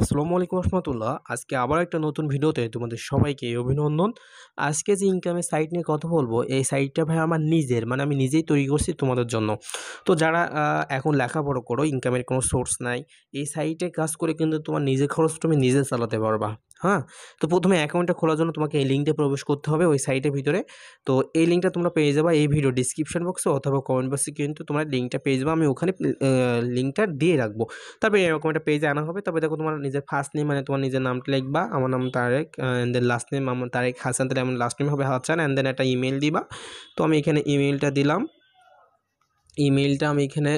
আসসালামু আলাইকুম রহমতুল্লাহ আজকে আবার একটা নতুন ভিডিওতে তোমাদের সবাইকে অভিনন্দন আজকে যে ইনকামের সাইট নিয়ে কথা বলবো এই সাইটটা ভাই আমার নিজের মানে আমি নিজেই তৈরি করছি তোমাদের জন্য তো যারা এখন লেখাপড়ো করো ইনকামের কোনো সোর্স নাই এই সাইটে কাজ করে কিন্তু তোমার নিজের খরচ তুমি নিজে চালাতে পারবা হ্যাঁ তো প্রথমে অ্যাকাউন্টটা খোলার জন্য তোমাকে এই লিঙ্কটা প্রবেশ করতে হবে ওই সাইটের ভিতরে তো এই লিঙ্কটা তোমরা পেয়ে যাবা এই ভিডিও ডিসক্রিপশন বক্সে অথবা কমেন্ট বক্সে কিন্তু তোমরা লিঙ্কটা পেয়ে যাবো আমি ওখানে লিঙ্কটা দিয়ে রাখবো তারপরে এরকম একটা পেজে আনা হবে তবে দেখো তোমার নিজের ফার্স্ট নেম মানে তোমার নিজের নামটা লিখবা আমার নাম Tarek and then last name আমার তারেক হাসান তাহলে আমার লাস্ট নেম হবে হাসান অ্যান্ড দেন একটা ইমেল দিবা তো আমি এখানে ইমেলটা দিলাম ইমেলটা আমি এখানে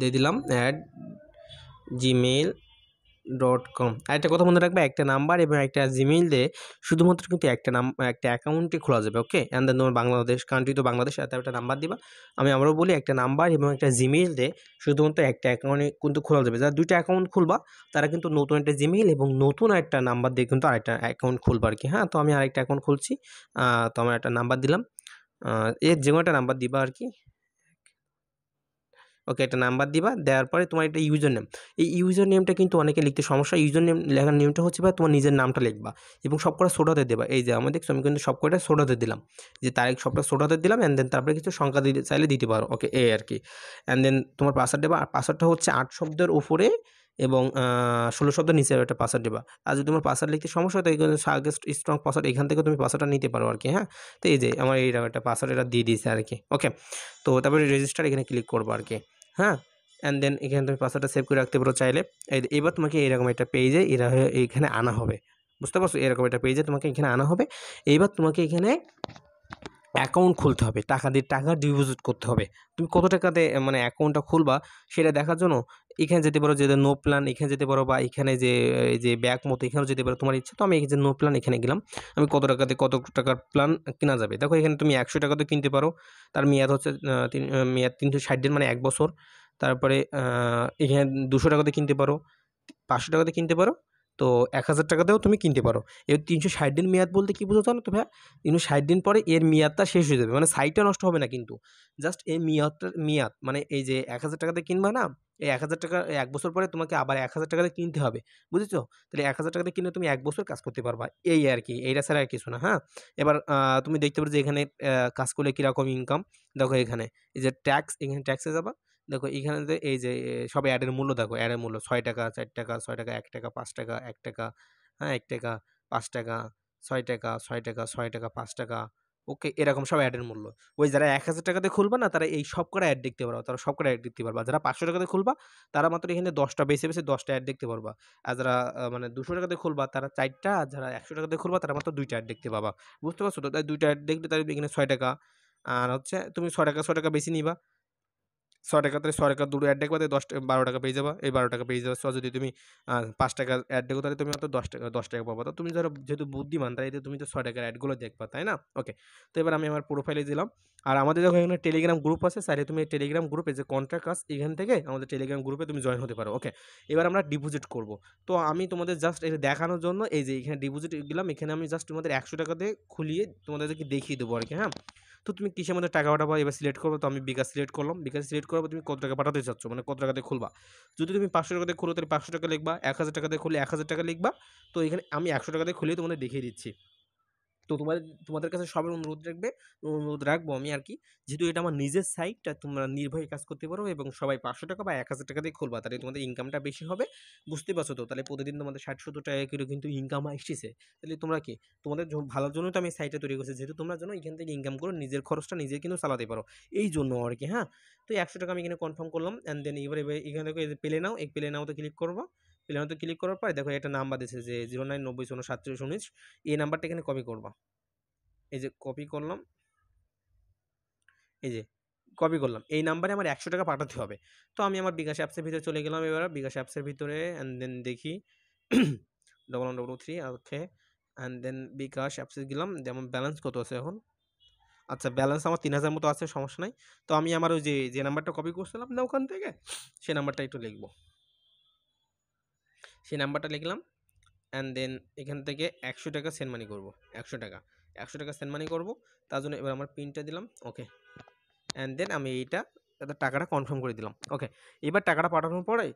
দিয়ে দিলাম অ্যাড জিমেল ডট কম একটা কথা মনে রাখবে একটা নাম্বার এবং একটা জিমেইল দিয়ে শুধুমাত্র কিন্তু একটা নাম একটা অ্যাকাউন্টে খোলা যাবে ওকে অ্যান্ড দেন তোমার বাংলাদেশ কান্ট্রি তো বাংলাদেশ আর একটা নাম্বার দিবা আমি আমারও বলি একটা নাম্বার এবং একটা জিমেইল দিয়ে শুধুমাত্র একটা অ্যাকাউন্টে কিন্তু খোলা যাবে যারা দুইটা অ্যাকাউন্ট খুলবা তারা কিন্তু নতুন একটা জিমেইল এবং নতুন একটা নাম্বার দিয়ে কিন্তু আরেকটা অ্যাকাউন্ট খুলবা আর কি হ্যাঁ তো আমি আরেকটা অ্যাকাউন্ট খুলছি তো আমার একটা নাম্বার দিলাম এর যে কোনো একটা নাম্বার দিবা আর কি ওকে একটা নাম্বার দিবা দেওয়ার পরে তোমার একটা ইউজার নেম এই ইউজার নেমটা কিন্তু অনেকে লিখতে সমস্যা ইউজার নেম লেখার নিয়মটা হচ্ছে বা তোমার নিজের নামটা লিখবা এবং সবকটা সোডাতে দেবা এই যে আমাদের আমি কিন্তু সবকটা সোডাতে দিলাম যে তারিখ সবটা সোডাতে দিলাম অ্যান্ড দেন তারপরে কিছু সংখ্যা দিতে চাইলে দিতে পারো ওকে এ আর কি অ্যান্ড দেন তোমার পাসওয়ার্ড দেবা আর পাসওয়ার্ডটা হচ্ছে আট শব্দের ওপরে এবং ষোলো শব্দ নিচে একটা পাসওয়ার্ড দেবা আর যদি তোমার পাসওয়ার্ড লিখতে সমস্যা হয় কিন্তু সাগেস্ট স্ট্রং পাসওয়ার্ড এখান থেকে তুমি পাসওয়ার্ডটা নিতে পারো আর কি হ্যাঁ তো এই যে আমার এইরকম একটা পাসওয়ার্ড এটা দিয়ে দিয়েছে আর কি ওকে তো তারপরে রেজিস্টার এখানে ক্লিক করবো আর কি হ্যাঁ অ্যান্ড দেন এখানে তুমি পাসওয়ার্ডটা সেভ করে রাখতে পারো চাইলে এবার তোমাকে এরকম একটা পেজে এরা এখানে আনা হবে বুঝতে পারছো এরকম একটা পেজে তোমাকে এখানে আনা হবে এইবার তোমাকে এখানে অ্যাকাউন্ট খুলতে হবে টাকা দিয়ে টাকা ডিপোজিট করতে হবে তুমি কত টাকাতে মানে অ্যাকাউন্টটা খুলবা সেটা দেখার জন্য এখানে যেতে পারো যে নো প্ল্যান এখানে যেতে পারো বা এখানে যে এই যে ব্যাক মতো এখানেও যেতে পারো তোমার ইচ্ছা তো আমি এই যে নো প্ল্যান এখানে গেলাম আমি কত টাকাতে কত টাকার প্ল্যান কেনা যাবে দেখো এখানে তুমি একশো টাকা তো কিনতে পারো তার মেয়াদ হচ্ছে তিন মেয়াদ তিনশো ষাট দিন মানে এক বছর তারপরে এখানে দুশো টাকাতে কিনতে পারো পাঁচশো টাকাতে কিনতে পারো তো এক হাজার টাকাতেও তুমি কিনতে পারো এর তিনশো ষাট দিন মেয়াদ বলতে কী বুঝো জানো তো ভাই তিনশো ষাট দিন পরে এর মেয়াদটা শেষ হয়ে যাবে মানে সাইটটা নষ্ট হবে না কিন্তু জাস্ট এই মেয়াদটা মেয়াদ মানে এই যে এক হাজার টাকাতে কিনবে না এই এক হাজার টাকা এক বছর পরে তোমাকে আবার এক হাজার টাকাতে কিনতে হবে বুঝেছো তাহলে এক হাজার টাকাতে কিনে তুমি এক বছর কাজ করতে পারবা এই আর কি এইটা ছাড়া আর কিছু না হ্যাঁ এবার তুমি দেখতে পারো যে এখানে কাজ করলে কীরকম ইনকাম দেখো এখানে এই যে ট্যাক্স এখানে ট্যাক্সে যাবা দেখো এখানে এই যে সব অ্যাডের মূল্য দেখো অ্যাডের মূল্য ছয় টাকা চার টাকা ছয় টাকা এক টাকা পাঁচ টাকা এক টাকা হ্যাঁ এক টাকা পাঁচ টাকা ছয় টাকা ছয় টাকা ছয় টাকা পাঁচ টাকা ওকে এরকম সব অ্যাডের মূল্য ওই যারা এক হাজার টাকাতে খুলবা না তারা এই সব করে অ্যাড দেখতে পারবা তারা সব করে অ্যাড দেখতে পারবা যারা পাঁচশো টাকাতে খুলবা তারা মাত্র এখানে দশটা বেছে বেছে দশটা অ্যাড দেখতে পারবা আর যারা মানে দুশো টাকাতে খুলবা তারা চারটা আর যারা একশো টাকাতে খুলবা তারা মাত্র দুইটা অ্যাড দেখতে পাবা বুঝতে পারছো তো তাই দুইটা অ্যাড দেখলে তাদের এখানে ছয় টাকা আর হচ্ছে তুমি ছয় টাকা ছয় টাকা বেশি নিবা ছয় টাকা তাহলে ছয় টাকা দুটো অ্যাড দেখবা তাহলে দশ বারো টাকা পেয়ে যাবা এই বারো টাকা পেয়ে যাবা সো যদি তুমি পাঁচ টাকা অ্যাড দেখো তাহলে তুমি হয়তো দশ টাকা দশ টাকা পাবা তো তুমি ধরো যেহেতু বুদ্ধিমান তাই তুমি তো ছয় টাকার অ্যাডগুলো দেখবা তাই না ওকে তো এবার আমি আমার প্রোফাইলে দিলাম আর আমাদের দেখো এখানে টেলিগ্রাম গ্রুপ আছে স্যারে তুমি টেলিগ্রাম গ্রুপে যে কন্ট্রাক্ট আস এখান থেকে আমাদের টেলিগ্রাম গ্রুপে তুমি জয়েন হতে পারো ওকে এবার আমরা ডিপোজিট করব তো আমি তোমাদের জাস্ট এটা দেখানোর জন্য এই যে এখানে ডিপোজিট গেলাম এখানে আমি জাস্ট তোমাদের একশো টাকা দিয়ে খুলিয়ে তোমাদেরকে দেখিয়ে দেবো আর কি হ্যাঁ তো তুমি কিসের মধ্যে টাকা পাঠাবো এবার সিলেক্ট করবো তো আমি বিকাশ সিলেক্ট করলাম বিকাশ সিলেক্ট করার তুমি কত টাকা পাঠাতে চাচ্ছ মানে কত টাকাতে খুলবা যদি তুমি পাঁচশো টাকাতে খুলো তাহলে পাঁচশো টাকা লিখবা এক হাজার টাকাতে খুলে এক হাজার টাকা লিখবা তো এখানে আমি একশো টাকাতে খুলে তোমাদের দেখিয়ে দিচ্ছি তো তোমাদের তোমাদের কাছে সবার অনুরোধ রাখবে অনুরোধ রাখবো আমি আর কি যেহেতু এটা আমার নিজের সাইটটা তোমরা নির্ভয়ে কাজ করতে পারো এবং সবাই পাঁচশো টাকা বা এক হাজার টাকা দিয়ে খুলবা তাহলে তোমাদের ইনকামটা বেশি হবে বুঝতে পারছো তো তাহলে প্রতিদিন তোমাদের ষাট সত্তর টাকা করে কিন্তু ইনকাম আসছে তাহলে তোমরা কি তোমাদের ভালোর জন্য তো আমি সাইটটা তৈরি করছি যেহেতু তোমরা জন্য এখান থেকে ইনকাম করো নিজের খরচটা নিজে কিন্তু চালাতে পারো এই জন্য আর কি হ্যাঁ তো একশো টাকা আমি এখানে কনফার্ম করলাম অ্যান্ড দেন এবার এখান থেকে পেলে নাও এই পেলে নাও তো ক্লিক করবো তো ক্লিক করার পরে দেখো একটা নাম্বার দিচ্ছে যে জিরো নাইন নব্বই শূন্য সাতত্রিশ উনিশ এই নাম্বারটা এখানে কপি করবা এই যে কপি করলাম এই যে কপি করলাম এই নাম্বারে আমার একশো টাকা পাঠাতে হবে তো আমি আমার বিকাশ অ্যাপসের ভিতরে চলে গেলাম এবার বিকাশ অ্যাপসের ভিতরে অ্যান্ড দেন দেখি double one double three okay and then bKash অ্যাপসে গেলাম যেমন ব্যালেন্স কত আছে এখন আচ্ছা ব্যালেন্স আমার তিন হাজার মতো আছে সমস্যা নাই তো আমি আমার ওই যে যে নাম্বারটা কপি করছিলাম না ওখান থেকে সে নাম্বারটা একটু লিখবো সেই নাম্বারটা লিখলাম অ্যান্ড দেন এখান থেকে একশো টাকা সেন্ড মানি করবো একশো টাকা একশো টাকা সেন্ড মানি করবো তার জন্য এবার আমার পিনটা দিলাম ওকে অ্যান্ড দেন আমি এইটা তাদের টাকাটা কনফার্ম করে দিলাম ওকে এবার টাকাটা পাঠানোর পরে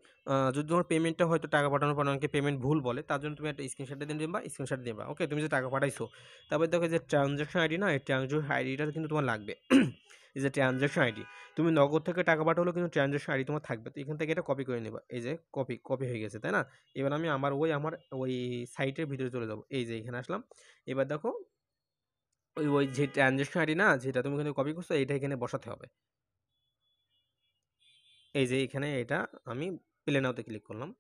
যদি তোমার পেমেন্টটা হয়তো টাকা পাঠানোর পরে অনেকে পেমেন্ট ভুল বলে তার জন্য তুমি একটা স্ক্রিনশটটা দিয়ে বা স্ক্রিনশট দেবা ওকে তুমি যে টাকা পাঠাইছো তারপর দেখো যে ট্রানজ্যাকশন আইডি না এই ট্রানজ্যাকশন আইডিটা কিন্তু তোমার লাগবে এই যে ট্রানজ্যাকশন আইডি তুমি নগদ থেকে টাকা পাঠালো কিন্তু ট্রানজ্যাকশন আইডি তোমার থাকবে তো এখান থেকে এটা কপি করে নেবা এই যে কপি কপি হয়ে গেছে তাই না এবার আমি আমার ওই আমার ওই সাইটের ভিতরে চলে যাবো এই যে এখানে আসলাম এবার দেখো ওই ওই যে ট্রানজ্যাকশন আইডি না যেটা তুমি এখানে কপি করছো এটা এখানে বসাতে হবে এই যে এখানে এটা আমি প্লেন আউটে ক্লিক করলাম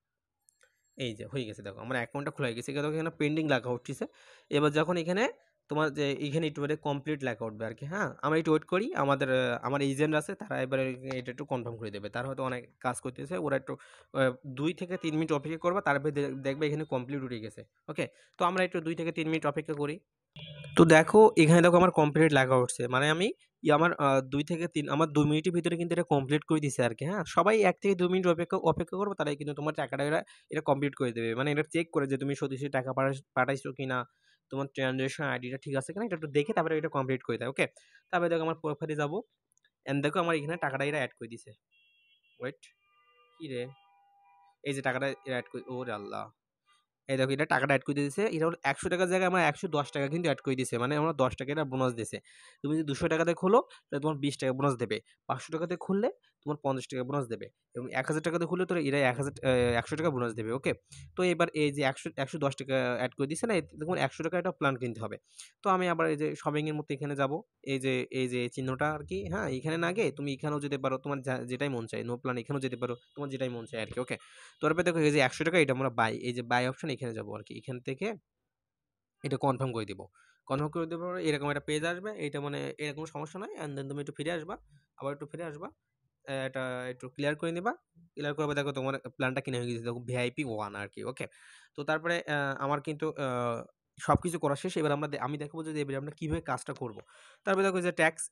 এই যে হয়ে গেছে দেখো আমার অ্যাকাউন্টটা খোলা গেছে দেখো এখানে পেন্ডিং লেখা উঠছে এবার যখন এখানে তোমার যে এখানে একটু মানে কমপ্লিট লেখা উঠবে আর কি হ্যাঁ আমরা একটু ওয়েট করি আমাদের আমার এজেন্ট আছে তারা এবারে এটা একটু কনফার্ম করে দেবে তারা হয়তো অনেক কাজ করতেছে ওরা একটু দুই থেকে তিন মিনিট অপেক্ষা করবে তারপরে দেখবে এখানে কমপ্লিট উঠে গেছে ওকে তো আমরা একটু দুই থেকে তিন মিনিট অপেক্ষা করি তো দেখো এখানে দেখো আমার কমপ্লিট লাগা উঠছে মানে আমি আমার দুই থেকে তিন আমার দু মিনিটের ভিতরে কিন্তু এটা কমপ্লিট করে দিছে আর কি হ্যাঁ সবাই এক থেকে দু মিনিট অপেক্ষা অপেক্ষা করবো তারাই কিন্তু তোমার টাকাটা এরা এটা কমপ্লিট করে দেবে মানে এটা চেক করে যে তুমি সতীশে টাকা পাঠাইছো কি না তোমার ট্রানজ্যাকশন আইডিটা ঠিক আছে কিনা এটা একটু দেখে তারপরে এটা কমপ্লিট করে দেয় ওকে তারপরে দেখো আমার প্রোফাইলে যাবো অ্যান্ড দেখো আমার এখানে টাকাটা এরা অ্যাড করে দিছে ওয়েট কী রে এই যে টাকাটা এরা অ্যাড করে ওর আল্লাহ এই দেখো এটা টাকাটা অ্যাড করে দিয়েছে এটা হলো একশো টাকার জায়গায় আমার একশো দশ টাকা কিন্তু অ্যাড করে দিয়েছে মানে আমার দশ টাকা এটা বোনাস দিয়েছে তুমি যদি দুশো টাকাতে খোলো তাহলে তোমার বিশ টাকা বোনাস দেবে পাঁচশো টাকাতে খুললে তোমার পঞ্চাশ টাকা বোনাস দেবে এবং এক হাজার টাকাতে খুলে খুললে তোর এরা এক হাজার একশো টাকা বোনাস দেবে ওকে তো এবার এই যে একশো একশো দশ টাকা অ্যাড করে দিচ্ছে না দেখুন একশো টাকা একটা প্ল্যান কিনতে হবে তো আমি আবার এই যে শপিংয়ের মতো এখানে যাব এই যে এই যে চিহ্নটা আর কি হ্যাঁ এখানে না গিয়ে তুমি এখানেও যেতে পারো তোমার যেটাই মন চাই নো প্ল্যান এখানেও যেতে পারো তোমার যেটাই মন চাই আর কি ওকে তারপরে দেখো এই যে একশো টাকা এটা আমরা বাই এই যে বাই অপশন এখানে যাবো আর কি এখান থেকে এটা কনফার্ম করে দেবো কনফার্ম করে দেবো এরকম একটা পেজ আসবে এটা মানে এরকম সমস্যা নয় অ্যান্ড দেন তুমি একটু ফিরে আসবা আবার একটু ফিরে আসবা এটা একটু ক্লিয়ার করে নিবা ক্লিয়ার করবে দেখো তোমার প্ল্যানটা কিনে হয়ে গেছে দেখো ভিআইপি ওয়ান আর কি ওকে তো তারপরে আমার কিন্তু সব কিছু করা শেষ এবার আমরা আমি দেখবো যে এবার আমরা কীভাবে কাজটা করব তারপরে দেখো যে ট্যাক্স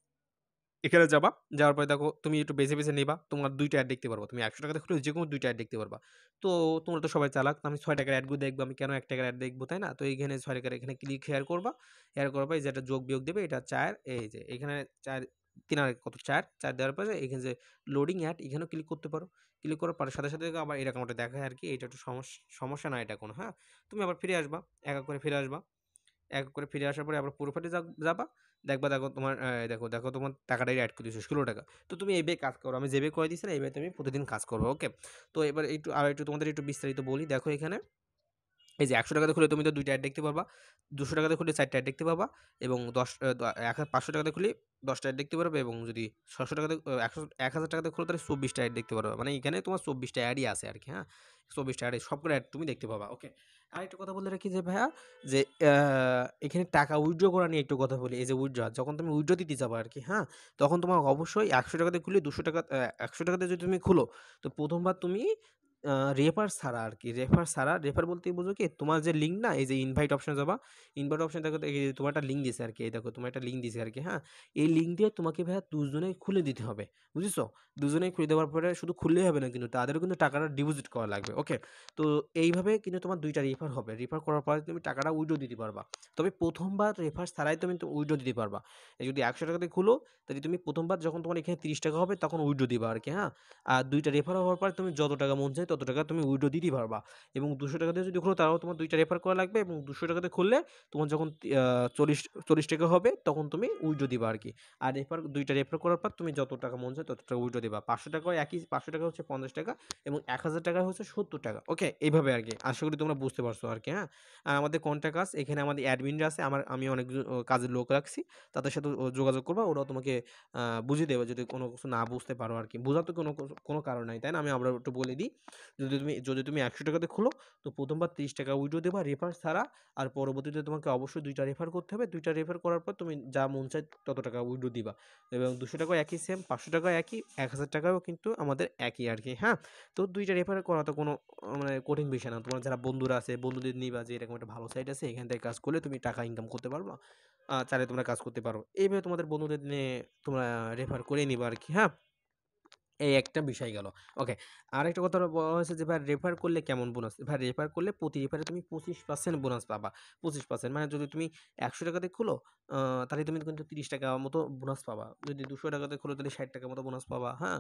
এখানে যাবা যাওয়ার পরে দেখো তুমি একটু বেছে বেছে নিবা তোমার দুইটা অ্যাড দেখতে পারবো তুমি একশো টাকা দেখলে যে কোনো দুইটা অ্যাড দেখতে পারবা তো তোমরা তো সবাই চালাক আমি ছয় টাকার অ্যাডগুলো দেখবো আমি কেন এক টাকার অ্যাড দেখবো তাই না তো এইখানে ছয় টাকার এখানে ক্লিক হেয়ার করবা হেয়ার করবা এই যে একটা যোগ বিয়োগ দেবে এটা চায়ের এই যে এখানে চায়ের তিন কত চার চার দেওয়ার পরে এখানে যে লোডিং অ্যাড এখানেও ক্লিক করতে পারো ক্লিক করার পরে সাথে সাথে আবার এরকম একটা দেখায় আর কি এটা একটু সমস্যা সমস্যা না এটা কোনো হ্যাঁ তুমি আবার ফিরে আসবা এক করে ফিরে আসবা এক করে ফিরে আসার পরে আবার প্রোফাইলে যাবা দেখবা দেখো তোমার দেখো দেখো তোমার টাকাটাই অ্যাড করে দিয়েছো ষোলো টাকা তো তুমি এই কাজ করো আমি যেবে করে দিয়েছি না এইভাবে তুমি প্রতিদিন কাজ করবো ওকে তো এবার একটু আর একটু তোমাদের একটু বিস্তারিত বলি দেখো এখানে এই যে একশো টাকাতে খুলে তুমি তো দুইটা অ্যাড দেখতে পারবা দুশো টাকাতে খুলে চারটা অ্যাড দেখতে পাবা এবং দশ এক পাঁচশো টাকাতে খুলে দশটা অ্যাড দেখতে পারবে এবং যদি ছশো টাকাতে একশো এক হাজার টাকাতে খুলে তাহলে চব্বিশটা অ্যাড দেখতে পারবে মানে এখানে তোমার চব্বিশটা অ্যাডই আছে আর কি হ্যাঁ চব্বিশটা অ্যাড সবগুলো অ্যাড তুমি দেখতে পাবা ওকে আর একটু কথা বলে রাখি যে ভাইয়া যে এখানে টাকা উইড্রো করা নিয়ে একটু কথা বলি এই যে উইড্রো যখন তুমি উইড্রো দিতে যাবো আর কি হ্যাঁ তখন তোমার অবশ্যই একশো টাকাতে খুলে দুশো টাকা একশো টাকাতে যদি তুমি খুলো তো প্রথমবার তুমি রেফার ছাড়া আর কি রেফার ছাড়া রেফার বলতে বুঝো কি তোমার যে লিঙ্ক না এই যে ইনভাইট অপশন যাবা ইনভাইট অপশন দেখো তোমার একটা লিঙ্ক দিছে আর কি এই দেখো তোমার একটা লিঙ্ক দিছে আর কি হ্যাঁ এই লিঙ্ক দিয়ে তোমাকে ভাইয়া দুজনে খুলে দিতে হবে বুঝেছো দুজনেই খুলে দেওয়ার পরে শুধু খুললেই হবে না কিন্তু তাদেরও কিন্তু টাকাটা ডিপোজিট করা লাগবে ওকে তো এইভাবে কিন্তু তোমার দুইটা রেফার হবে রেফার করার পরে তুমি টাকাটা উইড্রো দিতে পারবা তবে প্রথমবার রেফার ছাড়াই তুমি উইড্রো দিতে পারবা যদি একশো টাকা দিয়ে খুলো তাহলে তুমি প্রথমবার যখন তোমার এখানে তিরিশ টাকা হবে তখন উইড্রো দিবা আর কি হ্যাঁ আর দুইটা রেফার হওয়ার পরে তুমি যত টাকা মন চাই তত টাকা তুমি উইডো দিতেই পারবা এবং দুশো টাকা দিয়ে যদি খুলো তারাও তোমার দুইটা রেফার করা লাগবে এবং দুশো টাকাতে খুললে তোমার যখন চল্লিশ চল্লিশ টাকা হবে তখন তুমি উইডো দিবা আর কি আর রেফার দুইটা রেফার করার পর তুমি যত টাকা মন চায় তত টাকা উইডো দিবা পাঁচশো টাকা একই পাঁচশো টাকা হচ্ছে পঞ্চাশ টাকা এবং এক হাজার টাকা হচ্ছে সত্তর টাকা ওকে এইভাবে আর কি আশা করি তোমরা বুঝতে পারছো আর কি হ্যাঁ আর আমাদের কন্ট্যাক্ট কাজ এখানে আমাদের অ্যাডমিনরা আছে আমার আমি অনেক কাজের লোক রাখছি তাদের সাথে যোগাযোগ করবা ওরাও তোমাকে বুঝিয়ে দেবে যদি কোনো কিছু না বুঝতে পারো আর কি বোঝা তো কোনো কোনো কারণ নাই তাই না আমি আবার একটু বলে দিই যদি তুমি যদি তুমি একশো টাকাতে খুলো তো প্রথমবার তিরিশ টাকা উইডো দেবা রেফার ছাড়া আর পরবর্তীতে তোমাকে অবশ্যই দুইটা রেফার করতে হবে দুইটা রেফার করার পর তুমি যা মন চাই তত টাকা উইডো দিবা এবং দুশো টাকাও একই সেম পাঁচশো টাকা একই এক হাজার টাকাও কিন্তু আমাদের একই আর কি হ্যাঁ তো দুইটা রেফার করা তো কোনো মানে কঠিন বিষয় না তোমার যারা বন্ধুরা আছে বন্ধুদের নিবা যে এরকম একটা ভালো সাইট আছে এখান থেকে কাজ করলে তুমি টাকা ইনকাম করতে পারবা চাইলে তোমরা কাজ করতে পারো এইভাবে তোমাদের বন্ধুদের নিয়ে তোমরা রেফার করে নিবা আর কি হ্যাঁ এই একটা বিষয় গেল ওকে আর একটা কথা বলা হয়েছে যে ভাই রেফার করলে কেমন বোনাস ভাই রেফার করলে প্রতি রেফারে তুমি পঁচিশ পার্সেন্ট বোনাস পাবা পঁচিশ পার্সেন্ট মানে যদি তুমি একশো টাকাতে খুলো তাহলে তুমি কিন্তু তিরিশ টাকা মতো বোনাস পাবা যদি দুশো টাকাতে খুলো তাহলে ষাট টাকা মতো বোনাস পাবা হ্যাঁ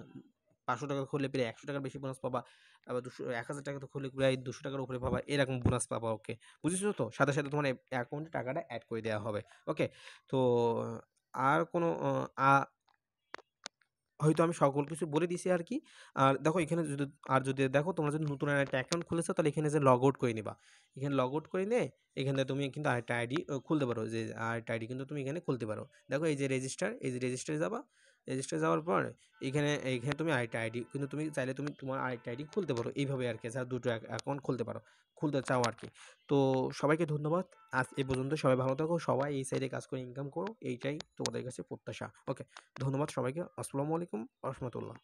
পাঁচশো টাকা খুললে প্রায় একশো টাকার বেশি বোনাস পাবা আবার দুশো এক হাজার টাকা তো খুললে প্রায় দুশো টাকার উপরে পাবা এরকম বোনাস পাবা ওকে বুঝেছো তো সাথে সাথে তোমার অ্যাকাউন্টে টাকাটা অ্যাড করে দেওয়া হবে ওকে তো আর কোনো হয়তো আমি সকল কিছু বলে দিছি আর কি আর দেখো এখানে যদি আর যদি দেখো তোমরা যদি নতুন একটা অ্যাকাউন্ট খুলেছো তাহলে এখানে যে লগ আউট করে নিবা এখানে লগ আউট করে নে এখানে তুমি কিন্তু আর একটা আইডি খুলতে পারো যে একটা আইডি কিন্তু তুমি এখানে খুলতে পারো দেখো এই যে রেজিস্টার এই যে রেজিস্টারে যাবা রেজিস্টার যাওয়ার পর এখানে এখানে তুমি একটা আইডি কিন্তু তুমি চাইলে তুমি তোমার একটা আইডি খুলতে পারো এইভাবে আর কি যা দুটো অ্যাকাউন্ট খুলতে পারো খুলতে চাও আর কি তো সবাইকে ধন্যবাদ আজ এ পর্যন্ত সবাই ভালো থাকো সবাই এই সাইডে কাজ করে ইনকাম করো এইটাই তোমাদের কাছে প্রত্যাশা ওকে ধন্যবাদ সবাইকে আসসালামু আলাইকুম রহমতুল্লাহ